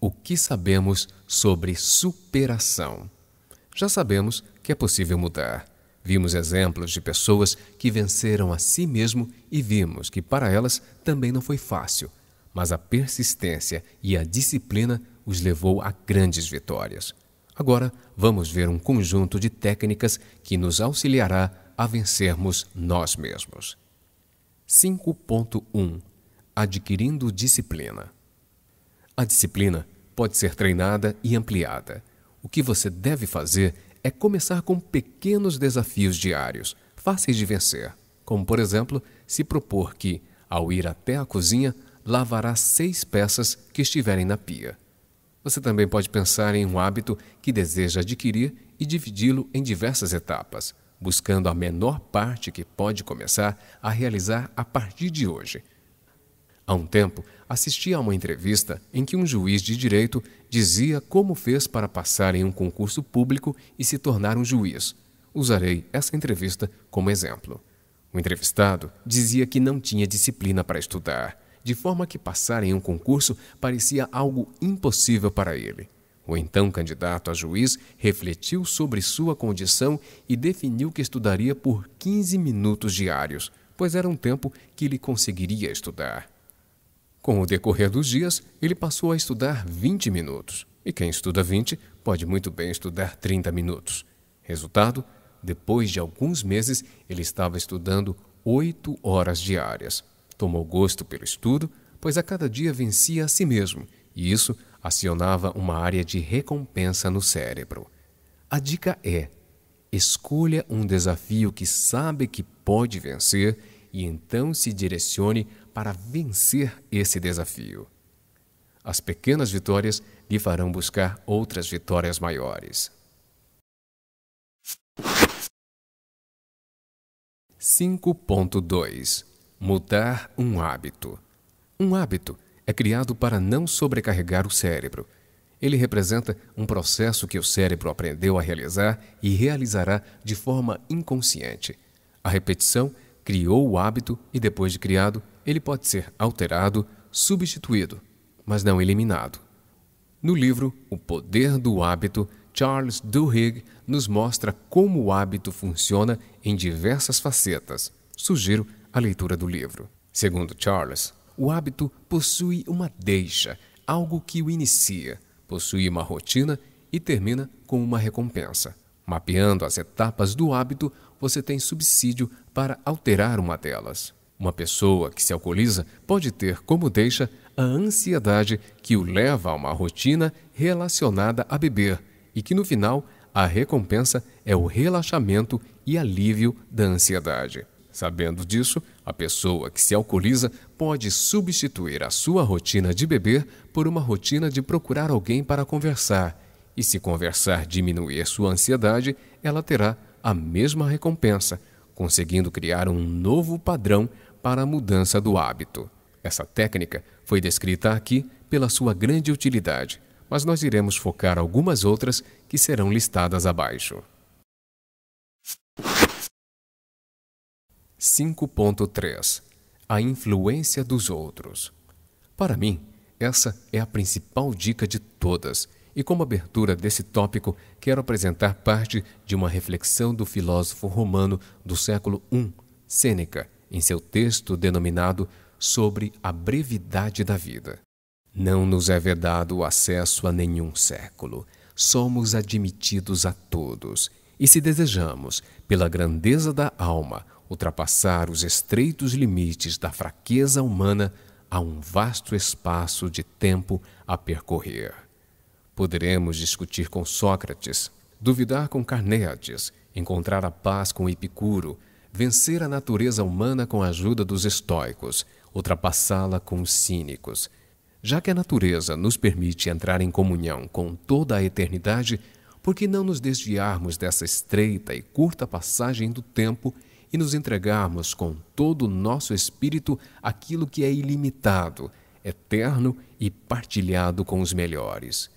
o que sabemos sobre superação. Já sabemos que é possível mudar. Vimos exemplos de pessoas que venceram a si mesmo e vimos que para elas também não foi fácil, mas a persistência e a disciplina os levou a grandes vitórias. Agora vamos ver um conjunto de técnicas que nos auxiliará a vencermos nós mesmos. 5.1 Adquirindo disciplina a disciplina pode ser treinada e ampliada. O que você deve fazer é começar com pequenos desafios diários, fáceis de vencer, como, por exemplo, se propor que, ao ir até a cozinha, lavará seis peças que estiverem na pia. Você também pode pensar em um hábito que deseja adquirir e dividi-lo em diversas etapas, buscando a menor parte que pode começar a realizar a partir de hoje – Há um tempo, assisti a uma entrevista em que um juiz de direito dizia como fez para passar em um concurso público e se tornar um juiz. Usarei essa entrevista como exemplo. O entrevistado dizia que não tinha disciplina para estudar, de forma que passar em um concurso parecia algo impossível para ele. O então candidato a juiz refletiu sobre sua condição e definiu que estudaria por 15 minutos diários, pois era um tempo que ele conseguiria estudar. Com o decorrer dos dias, ele passou a estudar 20 minutos. E quem estuda 20 pode muito bem estudar 30 minutos. Resultado: depois de alguns meses, ele estava estudando 8 horas diárias. Tomou gosto pelo estudo, pois a cada dia vencia a si mesmo, e isso acionava uma área de recompensa no cérebro. A dica é: escolha um desafio que sabe que pode vencer e então se direcione para vencer esse desafio. As pequenas vitórias lhe farão buscar outras vitórias maiores. 5.2 Mudar um hábito. Um hábito é criado para não sobrecarregar o cérebro. Ele representa um processo que o cérebro aprendeu a realizar e realizará de forma inconsciente. A repetição criou o hábito e, depois de criado, ele pode ser alterado, substituído, mas não eliminado. No livro O Poder do Hábito, Charles Duhigg nos mostra como o hábito funciona em diversas facetas. Sugiro a leitura do livro. Segundo Charles, o hábito possui uma deixa, algo que o inicia, possui uma rotina e termina com uma recompensa. Mapeando as etapas do hábito, você tem subsídio para alterar uma delas. Uma pessoa que se alcooliza pode ter como deixa a ansiedade que o leva a uma rotina relacionada a beber e que no final a recompensa é o relaxamento e alívio da ansiedade. Sabendo disso, a pessoa que se alcooliza pode substituir a sua rotina de beber por uma rotina de procurar alguém para conversar. E se conversar diminuir sua ansiedade, ela terá a mesma recompensa, conseguindo criar um novo padrão para a mudança do hábito. Essa técnica foi descrita aqui pela sua grande utilidade, mas nós iremos focar algumas outras que serão listadas abaixo. 5.3 A influência dos outros. Para mim, essa é a principal dica de todas e como abertura desse tópico, quero apresentar parte de uma reflexão do filósofo romano do século I, Sêneca, em seu texto denominado Sobre a Brevidade da Vida. Não nos é vedado o acesso a nenhum século, somos admitidos a todos. E se desejamos, pela grandeza da alma, ultrapassar os estreitos limites da fraqueza humana, há um vasto espaço de tempo a percorrer. Poderemos discutir com Sócrates, duvidar com Carneades, encontrar a paz com Epicuro, vencer a natureza humana com a ajuda dos estoicos, ultrapassá-la com os cínicos. Já que a natureza nos permite entrar em comunhão com toda a eternidade, por que não nos desviarmos dessa estreita e curta passagem do tempo e nos entregarmos com todo o nosso espírito aquilo que é ilimitado, eterno e partilhado com os melhores?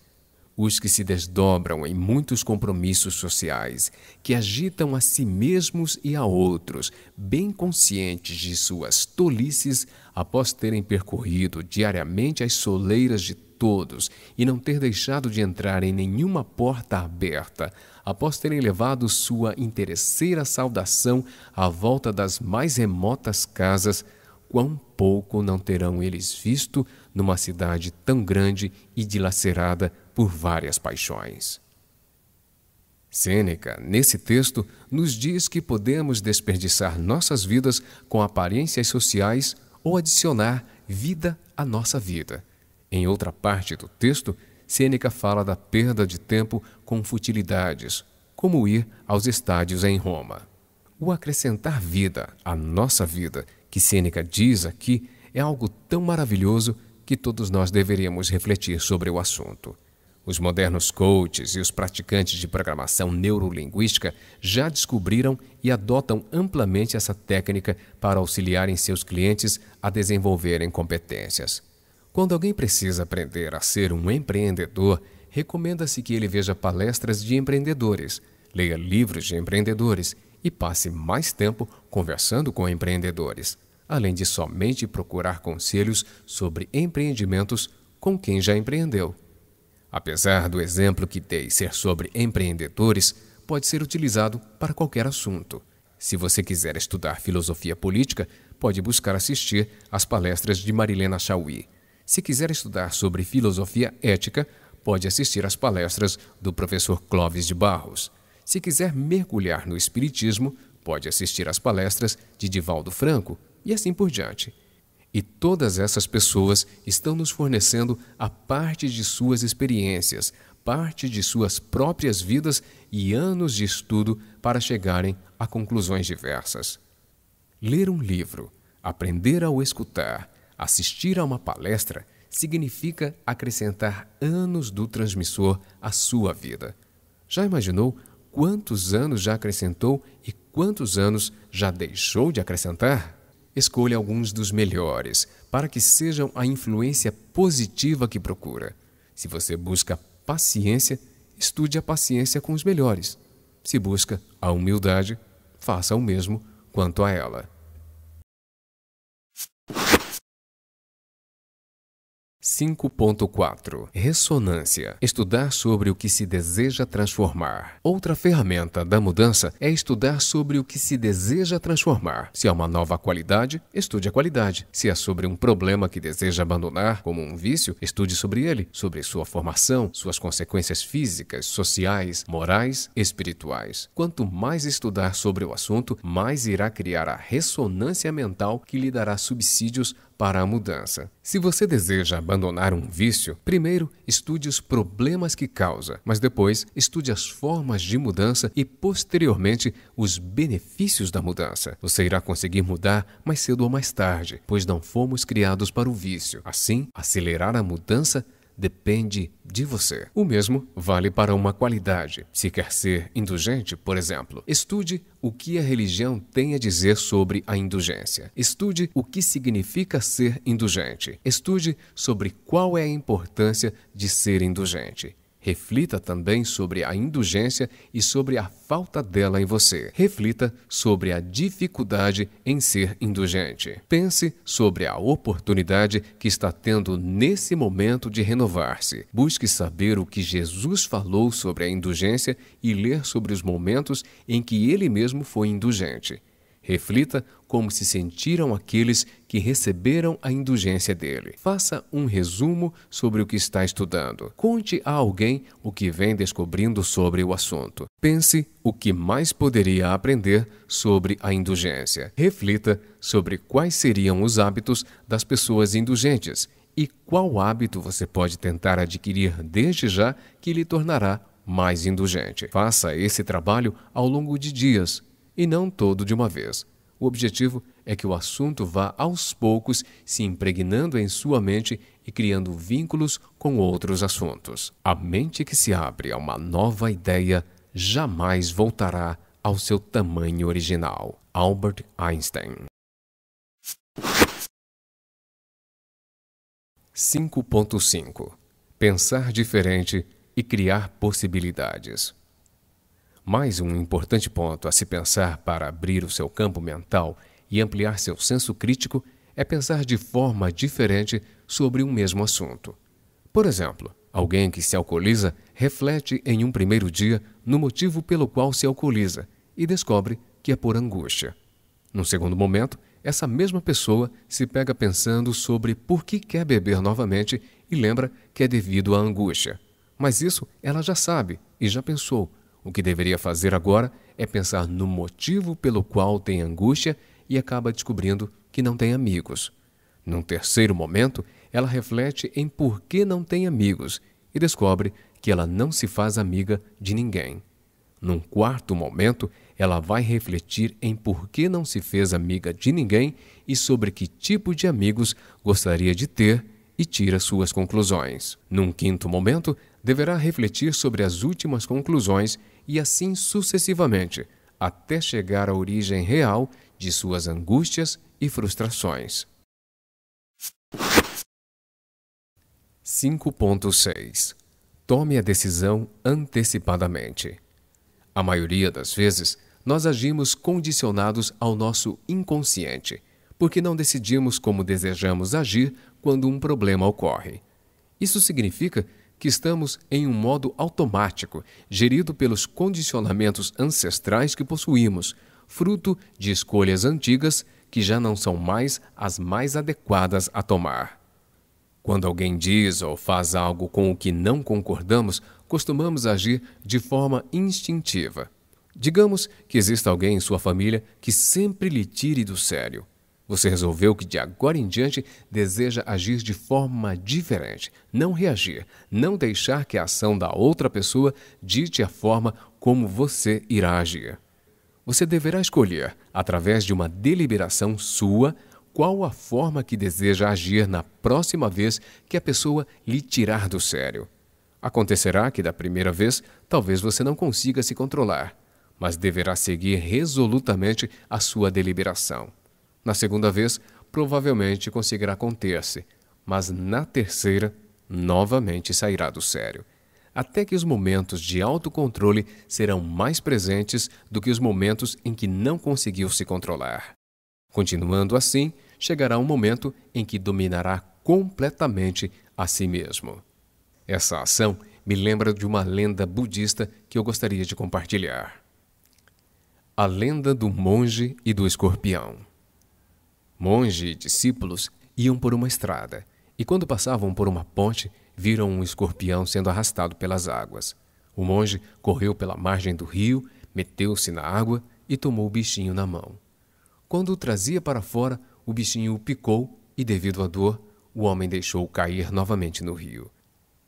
os que se desdobram em muitos compromissos sociais, que agitam a si mesmos e a outros, bem conscientes de suas tolices após terem percorrido diariamente as soleiras de todos e não ter deixado de entrar em nenhuma porta aberta, após terem levado sua interesseira saudação à volta das mais remotas casas, quão pouco não terão eles visto numa cidade tão grande e dilacerada por várias paixões. Sêneca, nesse texto, nos diz que podemos desperdiçar nossas vidas com aparências sociais ou adicionar vida à nossa vida. Em outra parte do texto, Sêneca fala da perda de tempo com futilidades, como ir aos estádios em Roma. O acrescentar vida à nossa vida, que Sêneca diz aqui, é algo tão maravilhoso que todos nós deveríamos refletir sobre o assunto. Os modernos coaches e os praticantes de programação neurolinguística já descobriram e adotam amplamente essa técnica para auxiliar em seus clientes a desenvolverem competências. Quando alguém precisa aprender a ser um empreendedor, recomenda-se que ele veja palestras de empreendedores, leia livros de empreendedores e passe mais tempo conversando com empreendedores, além de somente procurar conselhos sobre empreendimentos com quem já empreendeu. Apesar do exemplo que dei ser sobre empreendedores, pode ser utilizado para qualquer assunto. Se você quiser estudar filosofia política, pode buscar assistir às palestras de Marilena Chauí. Se quiser estudar sobre filosofia ética, pode assistir às palestras do professor Clóvis de Barros. Se quiser mergulhar no Espiritismo, pode assistir às palestras de Divaldo Franco e assim por diante. E todas essas pessoas estão nos fornecendo a parte de suas experiências, parte de suas próprias vidas e anos de estudo para chegarem a conclusões diversas. Ler um livro, aprender ao escutar, assistir a uma palestra significa acrescentar anos do transmissor à sua vida. Já imaginou quantos anos já acrescentou e quantos anos já deixou de acrescentar? Escolha alguns dos melhores, para que sejam a influência positiva que procura. Se você busca paciência, estude a paciência com os melhores. Se busca a humildade, faça o mesmo quanto a ela. 5.4 Ressonância Estudar sobre o que se deseja transformar. Outra ferramenta da mudança é estudar sobre o que se deseja transformar. Se é uma nova qualidade, estude a qualidade. Se é sobre um problema que deseja abandonar, como um vício, estude sobre ele, sobre sua formação, suas consequências físicas, sociais, morais, espirituais. Quanto mais estudar sobre o assunto, mais irá criar a ressonância mental que lhe dará subsídios para a mudança. Se você deseja abandonar um vício, primeiro estude os problemas que causa, mas depois estude as formas de mudança e, posteriormente, os benefícios da mudança. Você irá conseguir mudar mais cedo ou mais tarde, pois não fomos criados para o vício. Assim, acelerar a mudança depende de você. O mesmo vale para uma qualidade. Se quer ser indulgente, por exemplo, estude o que a religião tem a dizer sobre a indulgência. Estude o que significa ser indulgente. Estude sobre qual é a importância de ser indulgente. Reflita também sobre a indulgência e sobre a falta dela em você. Reflita sobre a dificuldade em ser indulgente. Pense sobre a oportunidade que está tendo nesse momento de renovar-se. Busque saber o que Jesus falou sobre a indulgência e ler sobre os momentos em que ele mesmo foi indulgente. Reflita como se sentiram aqueles que receberam a indulgência dele. Faça um resumo sobre o que está estudando. Conte a alguém o que vem descobrindo sobre o assunto. Pense o que mais poderia aprender sobre a indulgência. Reflita sobre quais seriam os hábitos das pessoas indulgentes e qual hábito você pode tentar adquirir desde já que lhe tornará mais indulgente. Faça esse trabalho ao longo de dias, e não todo de uma vez. O objetivo é que o assunto vá aos poucos se impregnando em sua mente e criando vínculos com outros assuntos. A mente que se abre a uma nova ideia jamais voltará ao seu tamanho original. Albert Einstein 5.5 Pensar diferente e criar possibilidades. Mais um importante ponto a se pensar para abrir o seu campo mental e ampliar seu senso crítico é pensar de forma diferente sobre um mesmo assunto. Por exemplo, alguém que se alcooliza reflete em um primeiro dia no motivo pelo qual se alcooliza e descobre que é por angústia. Num segundo momento, essa mesma pessoa se pega pensando sobre por que quer beber novamente e lembra que é devido à angústia. Mas isso ela já sabe e já pensou, o que deveria fazer agora é pensar no motivo pelo qual tem angústia e acaba descobrindo que não tem amigos. Num terceiro momento, ela reflete em por que não tem amigos e descobre que ela não se faz amiga de ninguém. Num quarto momento, ela vai refletir em por que não se fez amiga de ninguém e sobre que tipo de amigos gostaria de ter e tira suas conclusões. Num quinto momento, deverá refletir sobre as últimas conclusões e assim sucessivamente, até chegar à origem real de suas angústias e frustrações. 5.6 Tome a decisão antecipadamente. A maioria das vezes, nós agimos condicionados ao nosso inconsciente, porque não decidimos como desejamos agir quando um problema ocorre. Isso significa que estamos em um modo automático, gerido pelos condicionamentos ancestrais que possuímos, fruto de escolhas antigas que já não são mais as mais adequadas a tomar. Quando alguém diz ou faz algo com o que não concordamos, costumamos agir de forma instintiva. Digamos que exista alguém em sua família que sempre lhe tire do sério. Você resolveu que de agora em diante deseja agir de forma diferente, não reagir, não deixar que a ação da outra pessoa dite a forma como você irá agir. Você deverá escolher, através de uma deliberação sua, qual a forma que deseja agir na próxima vez que a pessoa lhe tirar do sério. Acontecerá que da primeira vez talvez você não consiga se controlar, mas deverá seguir resolutamente a sua deliberação. Na segunda vez, provavelmente conseguirá conter-se, mas na terceira, novamente sairá do sério. Até que os momentos de autocontrole serão mais presentes do que os momentos em que não conseguiu se controlar. Continuando assim, chegará um momento em que dominará completamente a si mesmo. Essa ação me lembra de uma lenda budista que eu gostaria de compartilhar. A lenda do monge e do escorpião. Monge e discípulos iam por uma estrada, e quando passavam por uma ponte, viram um escorpião sendo arrastado pelas águas. O monge correu pela margem do rio, meteu-se na água e tomou o bichinho na mão. Quando o trazia para fora, o bichinho o picou e, devido à dor, o homem deixou cair novamente no rio.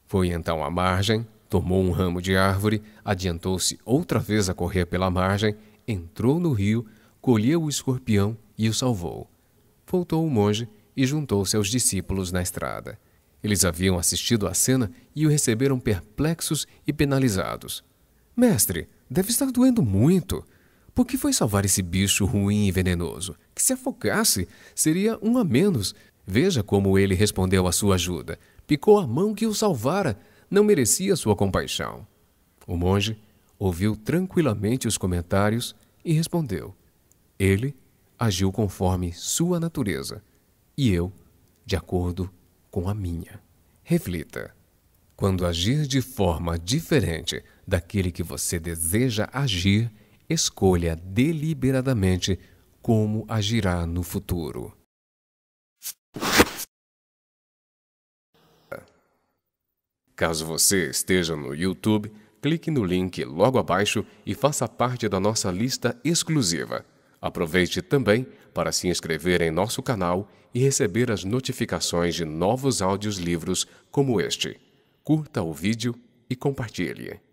Foi então à margem, tomou um ramo de árvore, adiantou-se outra vez a correr pela margem, entrou no rio, colheu o escorpião e o salvou voltou o monge e juntou-se aos discípulos na estrada. Eles haviam assistido à cena e o receberam perplexos e penalizados. Mestre, deve estar doendo muito. Por que foi salvar esse bicho ruim e venenoso? Que se afogasse, seria um a menos. Veja como ele respondeu à sua ajuda. Picou a mão que o salvara. Não merecia sua compaixão. O monge ouviu tranquilamente os comentários e respondeu. Ele agiu conforme sua natureza e eu de acordo com a minha. Reflita. Quando agir de forma diferente daquele que você deseja agir, escolha deliberadamente como agirá no futuro. Caso você esteja no YouTube, clique no link logo abaixo e faça parte da nossa lista exclusiva Aproveite também para se inscrever em nosso canal e receber as notificações de novos áudios livros como este. Curta o vídeo e compartilhe.